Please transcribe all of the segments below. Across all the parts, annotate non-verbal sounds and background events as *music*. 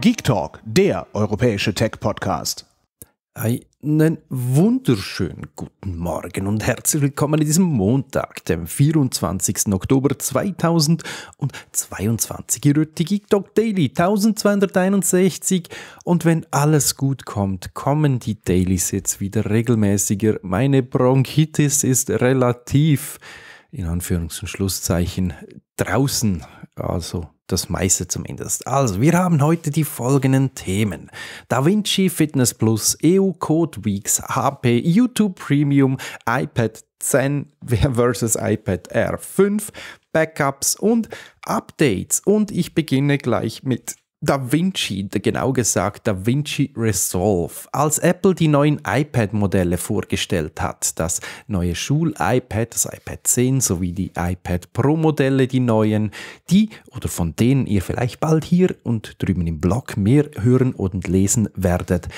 Geek Talk, der europäische Tech-Podcast. Einen wunderschönen guten Morgen und herzlich willkommen an diesem Montag, dem 24. Oktober 2022. Hier hört die Geek Talk Daily 1261 und wenn alles gut kommt, kommen die Dailies jetzt wieder regelmäßiger. Meine Bronchitis ist relativ in Anführungs- und Schlusszeichen draußen, also das meiste zumindest. Also, wir haben heute die folgenden Themen. DaVinci Fitness Plus, EU Code Weeks, HP, YouTube Premium, iPad 10 *laughs* versus iPad r 5, Backups und Updates. Und ich beginne gleich mit da Vinci, genau gesagt Da Vinci Resolve. Als Apple die neuen iPad-Modelle vorgestellt hat, das neue Schul-iPad, das iPad 10 sowie die iPad Pro-Modelle, die neuen, die oder von denen ihr vielleicht bald hier und drüben im Blog mehr hören und lesen werdet,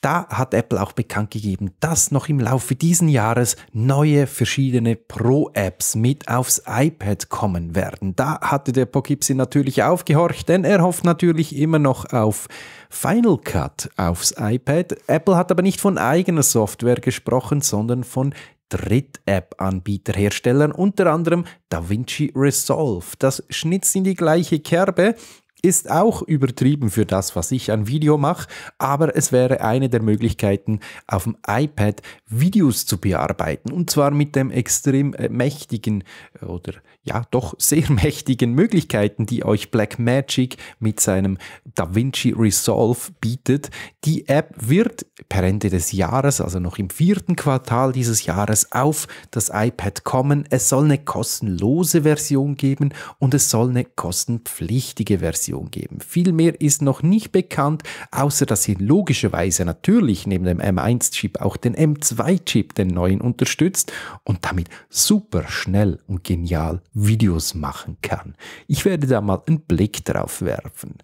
da hat Apple auch bekannt gegeben, dass noch im Laufe dieses Jahres neue verschiedene Pro-Apps mit aufs iPad kommen werden. Da hatte der Pokipsi natürlich aufgehorcht, denn er hofft natürlich immer noch auf Final Cut aufs iPad. Apple hat aber nicht von eigener Software gesprochen, sondern von Dritt-App-Anbieterherstellern, unter anderem DaVinci Resolve. Das schnitzt in die gleiche Kerbe, ist auch übertrieben für das, was ich an Video mache, aber es wäre eine der Möglichkeiten, auf dem iPad Videos zu bearbeiten. Und zwar mit dem extrem äh, mächtigen äh, oder ja doch *laughs* sehr mächtigen Möglichkeiten, die euch Blackmagic mit seinem DaVinci Resolve bietet. Die App wird per Ende des Jahres, also noch im vierten Quartal dieses Jahres, auf das iPad kommen. Es soll eine kostenlose Version geben und es soll eine kostenpflichtige Version Beziehung geben. Vielmehr ist noch nicht bekannt, außer dass sie logischerweise natürlich neben dem M1-Chip auch den M2-Chip, den neuen, unterstützt und damit super schnell und genial Videos machen kann. Ich werde da mal einen Blick drauf werfen.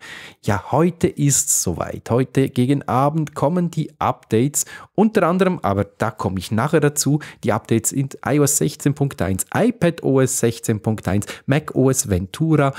Ja, heute ist es soweit. Heute gegen Abend kommen die Updates, unter anderem, aber da komme ich nachher dazu, die Updates in iOS 16.1, iPadOS 16.1, macOS Ventura,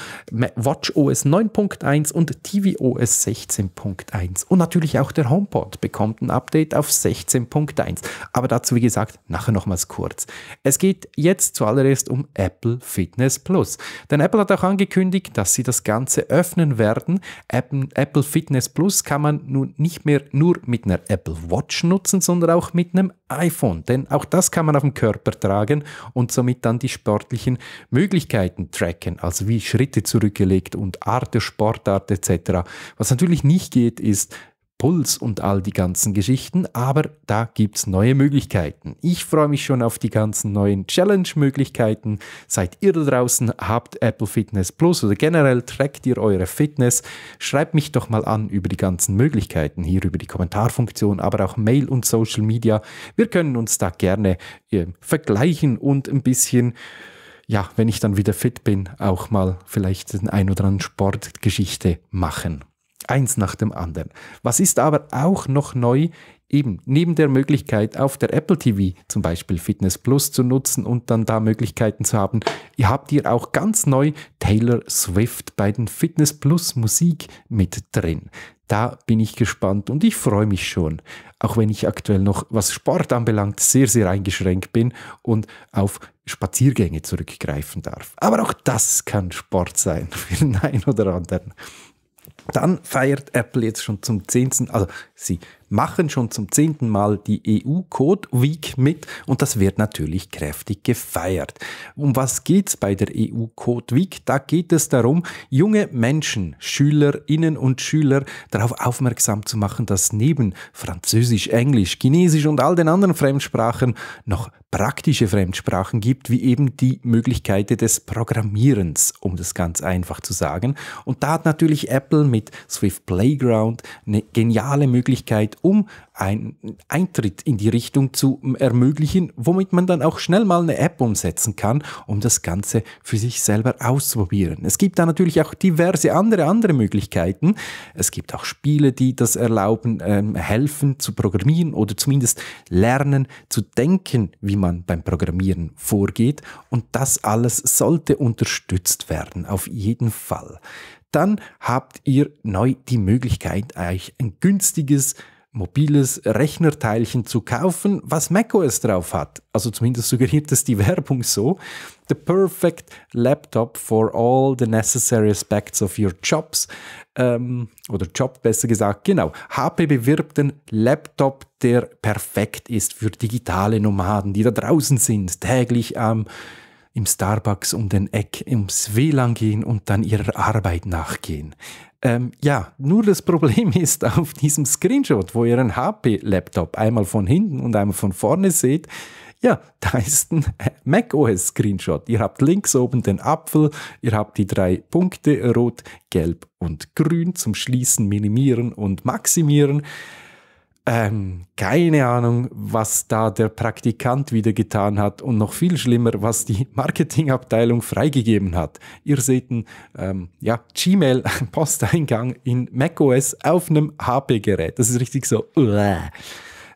Watch OS 9. 12.1 und tvOS 16.1. Und natürlich auch der HomePod bekommt ein Update auf 16.1. Aber dazu, wie gesagt, nachher nochmals kurz. Es geht jetzt zuallererst um Apple Fitness Plus. Denn Apple hat auch angekündigt, dass sie das Ganze öffnen werden. Apple Fitness Plus kann man nun nicht mehr nur mit einer Apple Watch nutzen, sondern auch mit einem iPhone. Denn auch das kann man auf dem Körper tragen und somit dann die sportlichen Möglichkeiten tracken, also wie Schritte zurückgelegt und Art der Sportart etc. Was natürlich nicht geht, ist Puls und all die ganzen Geschichten, aber da gibt es neue Möglichkeiten. Ich freue mich schon auf die ganzen neuen Challenge-Möglichkeiten. Seid ihr da draußen, habt Apple Fitness Plus oder generell trackt ihr eure Fitness? Schreibt mich doch mal an über die ganzen Möglichkeiten, hier über die Kommentarfunktion, aber auch Mail und Social Media. Wir können uns da gerne äh, vergleichen und ein bisschen ja, wenn ich dann wieder fit bin, auch mal vielleicht den ein oder anderen Sportgeschichte machen. Eins nach dem anderen. Was ist aber auch noch neu? Eben neben der Möglichkeit, auf der Apple TV zum Beispiel Fitness Plus zu nutzen und dann da Möglichkeiten zu haben, ihr habt ihr auch ganz neu Taylor Swift bei den Fitness Plus Musik mit drin. Da bin ich gespannt und ich freue mich schon, auch wenn ich aktuell noch, was Sport anbelangt, sehr, sehr eingeschränkt bin und auf Spaziergänge zurückgreifen darf. Aber auch das kann Sport sein *laughs* für den einen oder anderen. Dann feiert Apple jetzt schon zum 10. Also sie machen schon zum zehnten Mal die EU Code Week mit und das wird natürlich kräftig gefeiert. Um was geht's bei der EU Code Week? Da geht es darum, junge Menschen, Schülerinnen und Schüler darauf aufmerksam zu machen, dass neben Französisch, Englisch, Chinesisch und all den anderen Fremdsprachen noch praktische Fremdsprachen gibt, wie eben die Möglichkeiten des Programmierens, um das ganz einfach zu sagen. Und da hat natürlich Apple mit Swift Playground eine geniale Möglichkeit, um einen Eintritt in die Richtung zu ermöglichen, womit man dann auch schnell mal eine App umsetzen kann, um das Ganze für sich selber auszuprobieren. Es gibt da natürlich auch diverse andere, andere Möglichkeiten. Es gibt auch Spiele, die das erlauben, ähm, helfen zu programmieren oder zumindest lernen zu denken, wie man beim Programmieren vorgeht. Und das alles sollte unterstützt werden, auf jeden Fall dann habt ihr neu die Möglichkeit, euch ein günstiges mobiles Rechnerteilchen zu kaufen, was macOS drauf hat. Also zumindest suggeriert es die *laughs* Werbung so. The perfect laptop for all the necessary aspects of your jobs. Ähm, oder Job besser gesagt, genau. HP bewirbt den Laptop, der perfekt ist für digitale Nomaden, die da draußen sind, täglich am ähm, im Starbucks um den Eck ums WLAN gehen und dann ihrer Arbeit nachgehen. Ähm, ja, nur das Problem *laughs* ist auf diesem Screenshot, wo ihr einen HP-Laptop einmal von hinten und einmal von vorne seht, ja, da ist ein macOS-Screenshot. Ihr habt links oben den Apfel, ihr habt die drei Punkte, rot, gelb und grün zum Schließen, Minimieren und Maximieren. Ähm, keine Ahnung, was da der Praktikant wieder getan hat und noch viel schlimmer, was die *laughs* Marketingabteilung freigegeben hat. Ihr seht einen ähm, ja, Gmail-Posteingang *laughs* in macOS auf einem HP-Gerät. Das ist richtig so. Uah.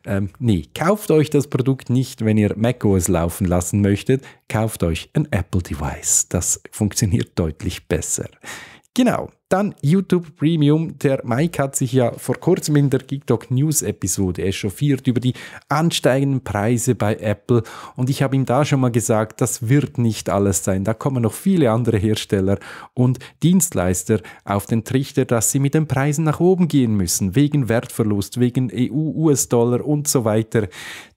Ähm, nee, kauft euch das Produkt nicht, wenn ihr macOS laufen lassen möchtet. Kauft euch ein Apple-Device. Das funktioniert deutlich besser. Genau. Dann YouTube Premium. Der Mike hat sich ja vor kurzem in der GeekDog News Episode echauffiert über die ansteigenden Preise bei Apple. Und ich habe ihm da schon mal gesagt, das wird nicht alles sein. Da kommen noch viele andere Hersteller und Dienstleister auf den Trichter, dass sie mit den Preisen nach oben gehen müssen. Wegen Wertverlust, wegen EU-US-Dollar und so weiter.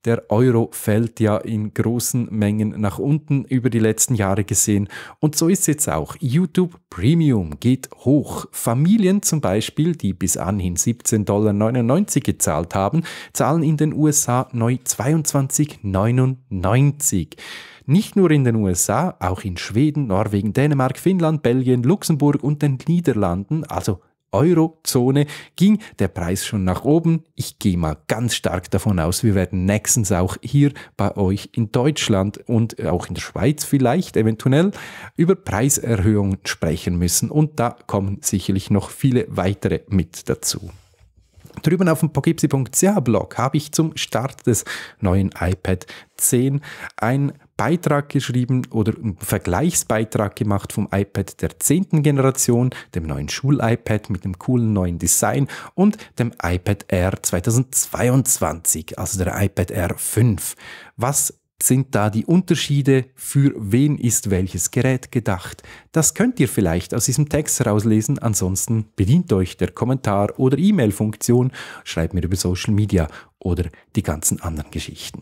Der Euro fällt ja in großen Mengen nach unten über die letzten Jahre gesehen. Und so ist es jetzt auch. YouTube Premium geht hoch. Familien zum Beispiel, die bis anhin 17,99 Dollar gezahlt haben, zahlen in den USA neu 22,99. Nicht nur in den USA, auch in Schweden, Norwegen, Dänemark, Finnland, Belgien, Luxemburg und den Niederlanden, also Eurozone ging der Preis schon nach oben. Ich gehe mal ganz stark davon aus, wir werden nächstens auch hier bei euch in Deutschland und auch in der Schweiz vielleicht eventuell über Preiserhöhungen sprechen müssen. Und da kommen sicherlich noch viele weitere mit dazu. Drüben auf dem pogipsi.ch Blog habe ich zum Start des neuen iPad 10 ein Beitrag geschrieben oder einen Vergleichsbeitrag gemacht vom iPad der 10. Generation, dem neuen Schul-iPad mit dem coolen neuen Design und dem iPad Air 2022, also der iPad Air 5. Was sind da die Unterschiede, für wen ist welches Gerät gedacht. Das könnt ihr vielleicht aus diesem Text herauslesen, ansonsten bedient euch der Kommentar- oder E-Mail-Funktion, schreibt mir über Social Media oder die ganzen anderen Geschichten.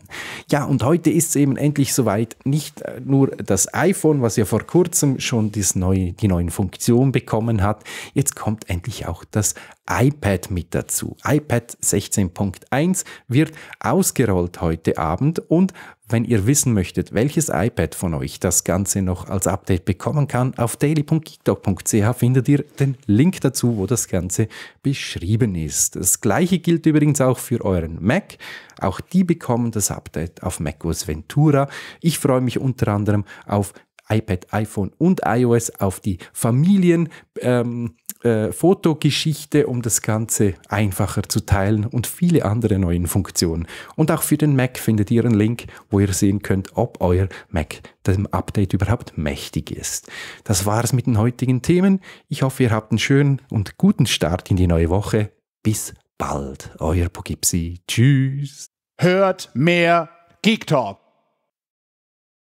Ja, und heute ist es eben endlich soweit. Nicht äh, nur das iPhone, was ja vor kurzem schon das neue, die neuen Funktionen bekommen hat, jetzt kommt endlich auch das iPad mit dazu. iPad 16.1 wird ausgerollt heute Abend und wenn ihr wissen möchtet, welches iPad von euch das Ganze noch als Update bekommen kann, auf daily.geekdog.ch findet ihr den Link dazu, wo das Ganze beschrieben ist. Das gleiche gilt übrigens auch für euren Mac. Auch die bekommen das Update auf macOS Ventura. Ich freue mich unter anderem auf iPad, iPhone und iOS, auf die Familienfotogeschichte, ähm, äh, um das Ganze einfacher zu teilen und viele andere neue Funktionen. Und auch für den Mac findet ihr einen Link, wo ihr sehen könnt, ob euer Mac dem Update überhaupt mächtig ist. Das war es mit den heutigen Themen. Ich hoffe, ihr habt einen schönen und guten Start in die neue Woche. Bis bald. Euer Pogipsi. Tschüss. Hört mehr Geek Talk.